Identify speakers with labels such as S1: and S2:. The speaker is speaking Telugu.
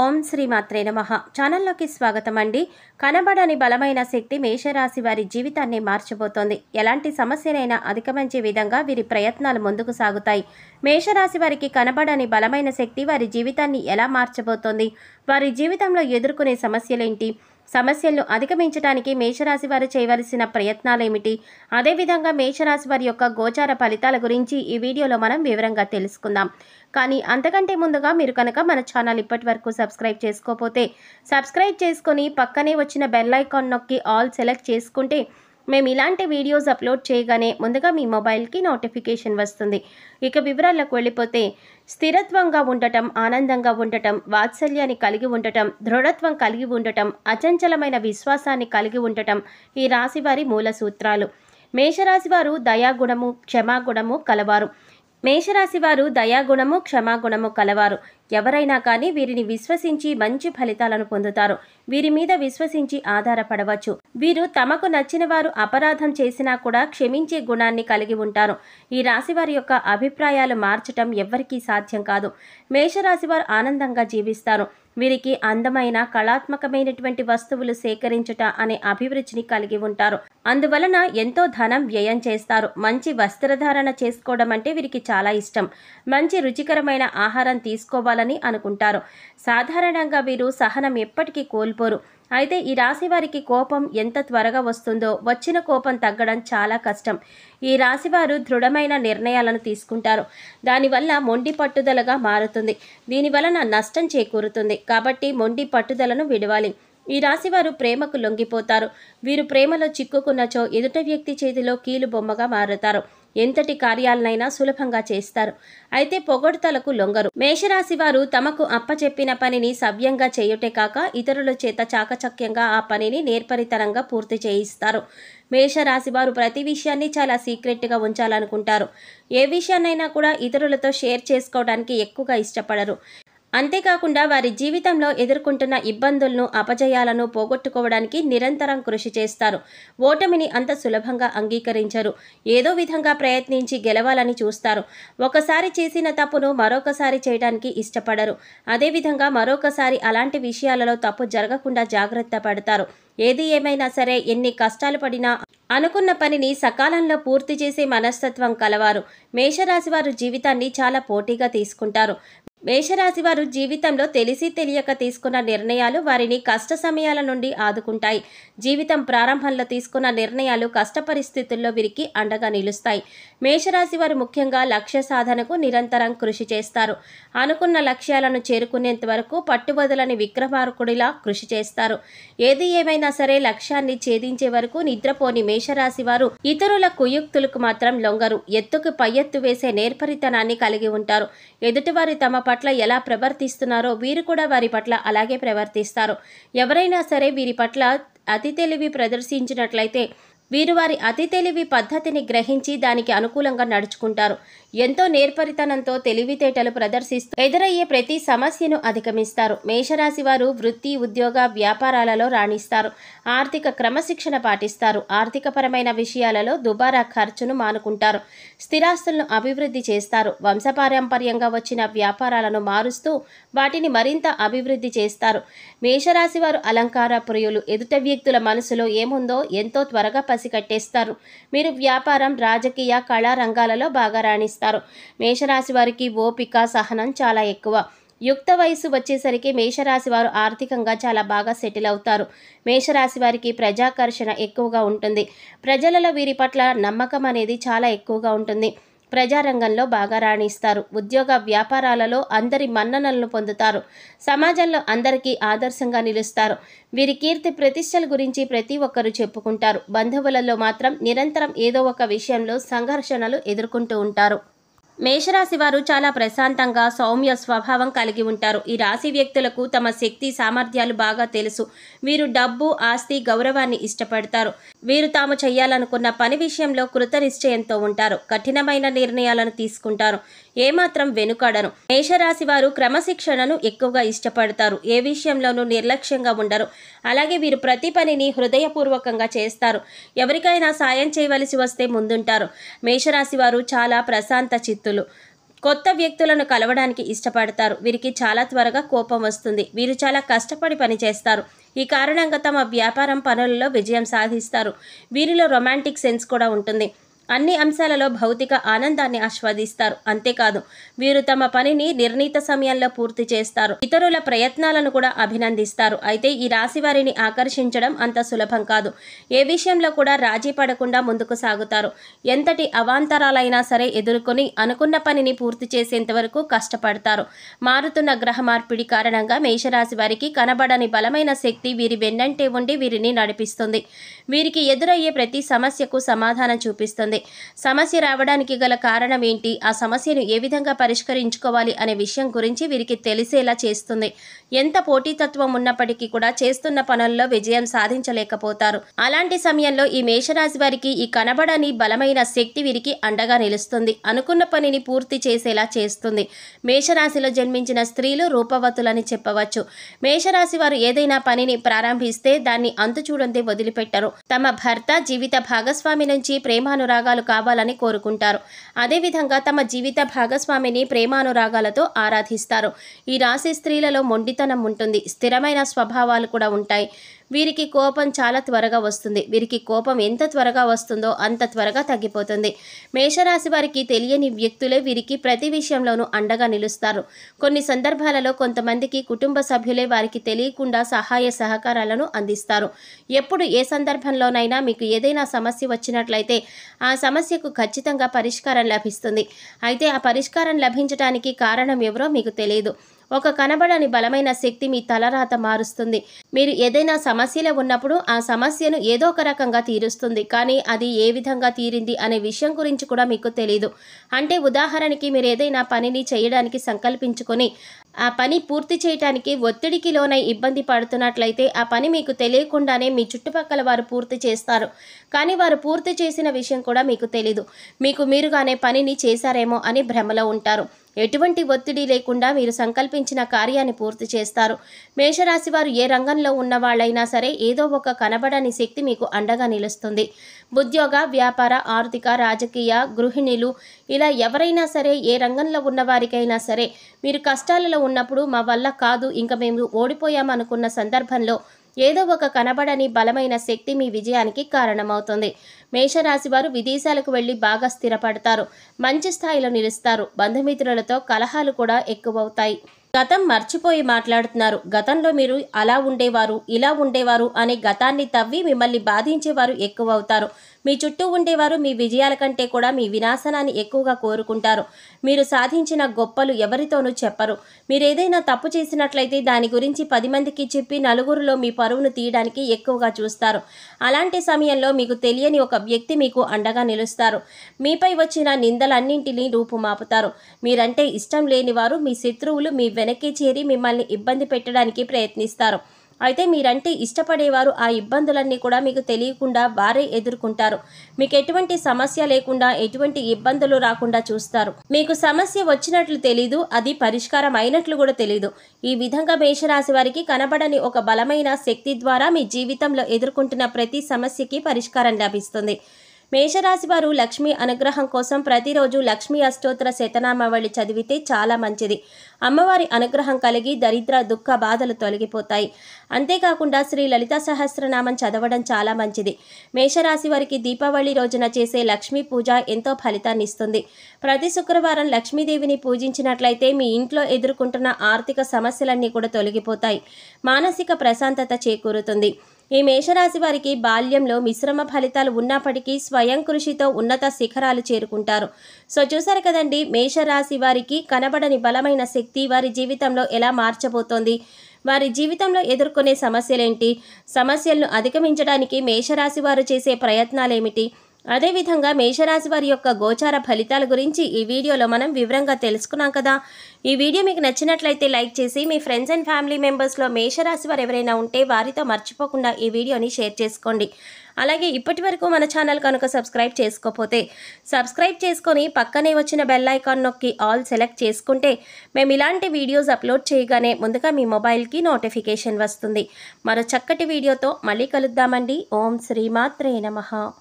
S1: ఓం శ్రీ మాత్రే నమ ఛానల్లోకి స్వాగతం అండి కనబడని బలమైన శక్తి మేషరాశి వారి జీవితాన్ని మార్చబోతోంది ఎలాంటి సమస్యనైనా అధిగమించే విధంగా వీరి ప్రయత్నాలు ముందుకు సాగుతాయి మేషరాశి వారికి కనబడని బలమైన శక్తి వారి జీవితాన్ని ఎలా మార్చబోతోంది వారి జీవితంలో ఎదుర్కొనే సమస్యలేంటి సమస్యలను అధిగమించడానికి మేషరాశి వారు చేయవలసిన ప్రయత్నాలేమిటి అదేవిధంగా మేషరాశి వారి యొక్క గోచార ఫలితాల గురించి ఈ వీడియోలో మనం వివరంగా తెలుసుకుందాం కానీ అంతకంటే ముందుగా మీరు కనుక మన ఛానల్ ఇప్పటి వరకు సబ్స్క్రైబ్ చేసుకోకపోతే సబ్స్క్రైబ్ చేసుకుని పక్కనే వచ్చిన బెల్ నొక్కి ఆల్ సెలెక్ట్ చేసుకుంటే మేము ఇలాంటి వీడియోస్ అప్లోడ్ చేయగానే ముందుగా మీ మొబైల్కి నోటిఫికేషన్ వస్తుంది ఇక వివరాలకు వెళ్ళిపోతే స్థిరత్వంగా ఉండటం ఆనందంగా ఉండటం వాత్సల్యాన్ని కలిగి ఉండటం దృఢత్వం కలిగి ఉండటం అచంచలమైన విశ్వాసాన్ని కలిగి ఉండటం ఈ రాశివారి మూల సూత్రాలు మేషరాశివారు దయాగుణము క్షమాగుణము కలవారు మేషరాశివారు దయాగుణము క్షమాగుణము కలవారు ఎవరైనా కానీ వీరిని విశ్వసించి మంచి ఫలితాలను పొందుతారు వీరి మీద విశ్వసించి ఆధారపడవచ్చు వీరు తమకు నచ్చిన వారు అపరాధం చేసినా కూడా క్షమించే గుణాన్ని కలిగి ఉంటారు ఈ రాశి వారి యొక్క అభిప్రాయాలు మార్చటం ఎవ్వరికీ సాధ్యం కాదు మేషరాశి వారు ఆనందంగా జీవిస్తారు వీరికి అందమైన కళాత్మకమైనటువంటి వస్తువులు సేకరించుట అనే అభిరుచిని కలిగి ఉంటారు అందువలన ఎంతో ధనం వ్యయం చేస్తారు మంచి వస్త్రధారణ చేసుకోవడం అంటే వీరికి చాలా ఇష్టం మంచి రుచికరమైన ఆహారం తీసుకోవాలని అనుకుంటారు సాధారణంగా వీరు సహనం ఎప్పటికీ కోల్పోరు అయితే ఈ రాశి వారికి కోపం ఎంత త్వరగా వస్తుందో వచ్చిన కోపం తగ్గడం చాలా కష్టం ఈ రాశివారు దృఢమైన నిర్ణయాలను తీసుకుంటారు దానివల్ల మొండి పట్టుదలగా మారుతుంది దీనివలన నష్టం చేకూరుతుంది కాబట్టి మొండి పట్టుదలను విడవాలి ఈ రాశివారు ప్రేమకు లొంగిపోతారు వీరు ప్రేమలో చిక్కుకున్నచో ఎదుట వ్యక్తి చేతిలో కీలు బొమ్మగా మారుతారు ఎంతటి కార్యాలనైనా సులభంగా చేస్తారు అయితే పొగడ్తలకు లొంగరు మేషరాశి వారు తమకు అప్పచెప్పిన పనిని సవ్యంగా చేయుటే కాక ఇతరుల చేత చాకచక్యంగా ఆ పనిని నేర్పరితనంగా పూర్తి చేయిస్తారు మేషరాశి వారు ప్రతి విషయాన్ని చాలా సీక్రెట్గా ఉంచాలనుకుంటారు ఏ విషయాన్నైనా కూడా ఇతరులతో షేర్ చేసుకోవడానికి ఎక్కువగా ఇష్టపడరు అంతేకాకుండా వారి జీవితంలో ఎదుర్కొంటున్న ఇబ్బందులను అపజయాలను పోగొట్టుకోవడానికి నిరంతరం కృషి చేస్తారు ఓటమిని అంత సులభంగా అంగీకరించరు ఏదో విధంగా ప్రయత్నించి గెలవాలని చూస్తారు ఒకసారి చేసిన తప్పును మరొకసారి చేయడానికి ఇష్టపడరు అదేవిధంగా మరొకసారి అలాంటి విషయాలలో తప్పు జరగకుండా జాగ్రత్త పడతారు ఏది ఏమైనా సరే ఎన్ని కష్టాలు పడినా అనుకున్న పనిని సకాలంలో పూర్తి చేసే మనస్తత్వం కలవారు మేషరాశి వారు జీవితాన్ని చాలా పోటీగా తీసుకుంటారు మేషరాశి వారు జీవితంలో తెలిసి తెలియక తీసుకున్న నిర్ణయాలు వారిని కష్ట సమయాల నుండి ఆదుకుంటాయి జీవితం ప్రారంభంలో తీసుకున్న నిర్ణయాలు కష్ట పరిస్థితుల్లో వీరికి అండగా నిలుస్తాయి మేషరాశి వారు ముఖ్యంగా లక్ష్య సాధనకు నిరంతరం కృషి చేస్తారు అనుకున్న లక్ష్యాలను చేరుకునేంత వరకు పట్టుబదులని విక్రమార్కుడిలా కృషి చేస్తారు ఏది ఏమైనా సరే లక్ష్యాన్ని ఛేదించే వరకు నిద్రపోని మేషరాశి వారు ఇతరుల కుయుక్తులకు మాత్రం లొంగరు ఎత్తుకు పై ఎత్తు వేసే నేర్పరితనాన్ని కలిగి ఉంటారు ఎదుటివారి తమ పట్ల ఎలా ప్రవర్తిస్తున్నారో వీరు కూడా వారి పట్ల అలాగే ప్రవర్తిస్తారు ఎవరైనా సరే వీరి పట్ల అతి తెలివి ప్రదర్శించినట్లయితే వీరు వారి అతి తెలివి పద్ధతిని గ్రహించి దానికి అనుకూలంగా నడుచుకుంటారు ఎంతో నేర్పరితనంతో తెలివితేటలు ప్రదర్శిస్తూ ఎదురయ్యే ప్రతి సమస్యను అధిగమిస్తారు మేషరాశి వారు వృత్తి ఉద్యోగ వ్యాపారాలలో రాణిస్తారు ఆర్థిక క్రమశిక్షణ పాటిస్తారు ఆర్థికపరమైన విషయాలలో దుబారా ఖర్చును మానుకుంటారు స్థిరాస్తులను అభివృద్ధి చేస్తారు వంశపారంపర్యంగా వచ్చిన వ్యాపారాలను మారుస్తూ వాటిని మరింత అభివృద్ధి చేస్తారు మేషరాశి వారు అలంకార ప్రియులు ఎదుట వ్యక్తుల మనసులో ఏముందో ఎంతో త్వరగా రాసి కట్టేస్తారు మీరు వ్యాపారం రాజకీయ కళా రంగాలలో బాగా రాణిస్తారు మేషరాశి వారికి ఓపిక సహనం చాలా ఎక్కువ యుక్త వయసు వచ్చేసరికి మేషరాశి వారు ఆర్థికంగా చాలా బాగా సెటిల్ అవుతారు మేషరాశి వారికి ప్రజాకర్షణ ఎక్కువగా ఉంటుంది ప్రజలలో వీరి పట్ల నమ్మకం అనేది చాలా ఎక్కువగా ఉంటుంది ప్రజారంగంలో బాగా రాణిస్తారు ఉద్యోగ వ్యాపారాలలో అందరి మన్ననలను పొందుతారు సమాజంలో అందరికీ ఆదర్శంగా నిలుస్తారు వీరి కీర్తి ప్రతిష్టల గురించి ప్రతి ఒక్కరూ చెప్పుకుంటారు బంధువులలో మాత్రం నిరంతరం ఏదో ఒక విషయంలో సంఘర్షణలు ఎదుర్కొంటూ ఉంటారు మేషరాశి వారు చాలా ప్రశాంతంగా సౌమ్య స్వభావం కలిగి ఉంటారు ఈ రాశి వ్యక్తులకు తమ శక్తి సామర్థ్యాలు బాగా తెలుసు వీరు డబ్బు ఆస్తి గౌరవాన్ని ఇష్టపడతారు వీరు తాము చేయాలనుకున్న పని విషయంలో కృతనిశ్చయంతో ఉంటారు కఠినమైన నిర్ణయాలను తీసుకుంటారు ఏమాత్రం వెనుకడను మేషరాశి వారు క్రమశిక్షణను ఎక్కువగా ఇష్టపడతారు ఏ విషయంలోనూ నిర్లక్ష్యంగా ఉండరు అలాగే వీరు ప్రతి పనిని హృదయపూర్వకంగా చేస్తారు ఎవరికైనా సాయం చేయవలసి వస్తే ముందుంటారు మేషరాశి వారు చాలా ప్రశాంత చిత్తు వ్యక్తులు కొత్త వ్యక్తులను కలవడానికి ఇష్టపడతారు వీరికి చాలా త్వరగా కోపం వస్తుంది వీరు చాలా కష్టపడి పనిచేస్తారు ఈ కారణంగా తమ వ్యాపారం పనులలో విజయం సాధిస్తారు వీరిలో రొమాంటిక్ సెన్స్ కూడా ఉంటుంది అన్ని అంశాలలో భౌతిక ఆనందాన్ని ఆస్వాదిస్తారు అంతేకాదు వీరు తమ పనిని నిర్ణీత సమయంలో పూర్తి చేస్తారు ఇతరుల ప్రయత్నాలను కూడా అభినందిస్తారు అయితే ఈ రాశి వారిని ఆకర్షించడం అంత సులభం కాదు ఏ విషయంలో కూడా రాజీ పడకుండా ముందుకు సాగుతారు ఎంతటి అవాంతరాలైనా సరే ఎదుర్కొని అనుకున్న పనిని పూర్తి చేసేంత వరకు కష్టపడతారు మారుతున్న గ్రహ మార్పిడి కారణంగా మేషరాశి వారికి కనబడని బలమైన శక్తి వీరి వెన్నంటే ఉండి వీరిని నడిపిస్తుంది వీరికి ఎదురయ్యే ప్రతి సమస్యకు సమాధానం చూపిస్తుంది సమస్య రావడానికి గల కారణం ఏంటి ఆ సమస్యను ఏ విధంగా పరిష్కరించుకోవాలి అనే విషయం గురించి వీరికి తెలిసేలా చేస్తుంది ఎంత పోటీతత్వం ఉన్నప్పటికీ కూడా చేస్తున్న పనుల్లో విజయం సాధించలేకపోతారు అలాంటి సమయంలో ఈ మేషరాశి వారికి ఈ కనబడని బలమైన శక్తి వీరికి అండగా నిలుస్తుంది అనుకున్న పనిని పూర్తి చేసేలా చేస్తుంది మేషరాశిలో జన్మించిన స్త్రీలు రూపవతులని చెప్పవచ్చు మేషరాశి వారు ఏదైనా పనిని ప్రారంభిస్తే దాన్ని అంతు చూడందే వదిలిపెట్టరు తమ భర్త జీవిత భాగస్వామి నుంచి ప్రేమానురాగ భాగాలు కావాలని కోరుకుంటారు అదేవిధంగా తమ జీవిత భాగస్వామిని ప్రేమానురాగాలతో ఆరాధిస్తారు ఈ రాశి స్త్రీలలో మొండితనం ఉంటుంది స్థిరమైన స్వభావాలు కూడా ఉంటాయి వీరికి కోపం చాలా త్వరగా వస్తుంది వీరికి కోపం ఎంత త్వరగా వస్తుందో అంత త్వరగా తగ్గిపోతుంది మేషరాశి వారికి తెలియని వ్యక్తులే వీరికి ప్రతి విషయంలోనూ అండగా నిలుస్తారు కొన్ని సందర్భాలలో కొంతమందికి కుటుంబ సభ్యులే వారికి తెలియకుండా సహాయ సహకారాలను అందిస్తారు ఎప్పుడు ఏ సందర్భంలోనైనా మీకు ఏదైనా సమస్య వచ్చినట్లయితే ఆ సమస్యకు ఖచ్చితంగా పరిష్కారం లభిస్తుంది అయితే ఆ పరిష్కారం లభించడానికి కారణం ఎవరో మీకు తెలియదు ఒక కనబడని బలమైన శక్తి మీ తలరాత మారుస్తుంది మీరు ఏదైనా సమస్యలో ఉన్నప్పుడు ఆ సమస్యను ఏదో ఒక రకంగా తీరుస్తుంది కానీ అది ఏ విధంగా తీరింది అనే విషయం గురించి కూడా మీకు తెలియదు అంటే ఉదాహరణకి మీరు ఏదైనా పనిని చేయడానికి సంకల్పించుకొని ఆ పని పూర్తి చేయటానికి ఒత్తిడికి లోనై ఇబ్బంది పడుతున్నట్లయితే ఆ పని మీకు తెలియకుండానే మీ చుట్టుపక్కల వారు పూర్తి చేస్తారు కానీ వారు పూర్తి చేసిన విషయం కూడా మీకు తెలీదు మీకు మీరుగానే పనిని చేశారేమో అని భ్రమలో ఉంటారు ఎటువంటి ఒత్తిడి లేకుండా మీరు సంకల్పించిన కార్యాన్ని పూర్తి చేస్తారు మేషరాశి వారు ఏ రంగంలో ఉన్న వాళ్ళైనా సరే ఏదో ఒక కనబడని శక్తి మీకు అండగా నిలుస్తుంది ఉద్యోగ వ్యాపార ఆర్థిక రాజకీయ గృహిణులు ఇలా ఎవరైనా సరే ఏ రంగంలో ఉన్న వారికైనా సరే మీరు కష్టాలలో ఉన్నప్పుడు మా వల్ల కాదు ఇంకా మేము ఓడిపోయామనుకున్న సందర్భంలో ఏదో ఒక కనబడని బలమైన శక్తి మీ విజయానికి కారణమవుతుంది మేషరాశివారు విదేశాలకు వెళ్ళి బాగా స్థిరపడతారు మంచి స్థాయిలో నిలుస్తారు బంధుమిత్రులతో కలహాలు కూడా ఎక్కువవుతాయి గతం మర్చిపోయి మాట్లాడుతున్నారు గతంలో మీరు అలా ఉండేవారు ఇలా ఉండేవారు అనే గతాన్ని తవ్వి మిమ్మల్ని బాధించేవారు ఎక్కువ అవుతారు మీ చుట్టూ ఉండేవారు మీ విజయాల కంటే కూడా మీ వినాశనాన్ని ఎక్కువగా కోరుకుంటారు మీరు సాధించిన గొప్పలు ఎవరితోనూ చెప్పరు మీరు ఏదైనా తప్పు చేసినట్లయితే దాని గురించి పది మందికి చెప్పి నలుగురిలో మీ పరువును తీయడానికి ఎక్కువగా చూస్తారు అలాంటి సమయంలో మీకు తెలియని ఒక వ్యక్తి మీకు అండగా నిలుస్తారు మీపై వచ్చిన నిందలన్నింటినీ రూపుమాపుతారు మీరంటే ఇష్టం లేనివారు మీ శత్రువులు మీ వెనక్కి చేరి మిమ్మల్ని ఇబ్బంది పెట్టడానికి ప్రయత్నిస్తారు అయితే మీరంటే ఇష్టపడేవారు ఆ ఇబ్బందులన్నీ కూడా మీకు తెలియకుండా వారే ఎదుర్కొంటారు మీకు ఎటువంటి సమస్య లేకుండా ఎటువంటి ఇబ్బందులు రాకుండా చూస్తారు మీకు సమస్య వచ్చినట్లు తెలీదు అది పరిష్కారం అయినట్లు కూడా తెలీదు ఈ విధంగా మేషరాశి వారికి కనబడని ఒక బలమైన శక్తి ద్వారా మీ జీవితంలో ఎదుర్కొంటున్న ప్రతి సమస్యకి పరిష్కారం లభిస్తుంది మేషరాశి వారు లక్ష్మీ అనుగ్రహం కోసం ప్రతిరోజు లక్ష్మీ అష్టోత్తర శతనామావళి చదివితే చాలా మంచిది అమ్మవారి అనుగ్రహం కలిగి దరిద్ర దుఃఖ బాధలు తొలగిపోతాయి అంతేకాకుండా శ్రీ లలిత సహస్రనామం చదవడం చాలా మంచిది మేషరాశి వారికి దీపావళి రోజున చేసే లక్ష్మీ పూజ ఎంతో ఫలితాన్ని ఇస్తుంది ప్రతి శుక్రవారం లక్ష్మీదేవిని పూజించినట్లయితే మీ ఇంట్లో ఎదుర్కొంటున్న ఆర్థిక సమస్యలన్నీ కూడా తొలగిపోతాయి మానసిక ప్రశాంతత చేకూరుతుంది ఈ మేషరాశి వారికి బాల్యంలో మిశ్రమ ఫలితాలు ఉన్నప్పటికీ స్వయం కృషితో ఉన్నత శిఖరాలు చేరుకుంటారు సో చూసారు కదండి మేషరాశి వారికి కనబడని బలమైన శక్తి వారి జీవితంలో ఎలా మార్చబోతోంది వారి జీవితంలో ఎదుర్కొనే సమస్యలేంటి సమస్యలను అధిగమించడానికి మేషరాశి వారు చేసే ప్రయత్నాలేమిటి అదేవిధంగా మేషరాశి వారి యొక్క గోచార ఫలితాల గురించి ఈ వీడియోలో మనం వివరంగా తెలుసుకున్నాం కదా ఈ వీడియో మీకు నచ్చినట్లయితే లైక్ చేసి మీ ఫ్రెండ్స్ అండ్ ఫ్యామిలీ మెంబర్స్లో మేషరాశి వారు ఎవరైనా ఉంటే వారితో మర్చిపోకుండా ఈ వీడియోని షేర్ చేసుకోండి అలాగే ఇప్పటి వరకు మన ఛానల్ కనుక సబ్స్క్రైబ్ చేసుకోకపోతే సబ్స్క్రైబ్ చేసుకొని పక్కనే వచ్చిన బెల్ ఐకాన్ నొక్కి ఆల్ సెలెక్ట్ చేసుకుంటే మేము ఇలాంటి వీడియోస్ అప్లోడ్ చేయగానే ముందుగా మీ మొబైల్కి నోటిఫికేషన్ వస్తుంది మరో చక్కటి వీడియోతో మళ్ళీ కలుద్దామండి ఓం శ్రీమాత్రే నమ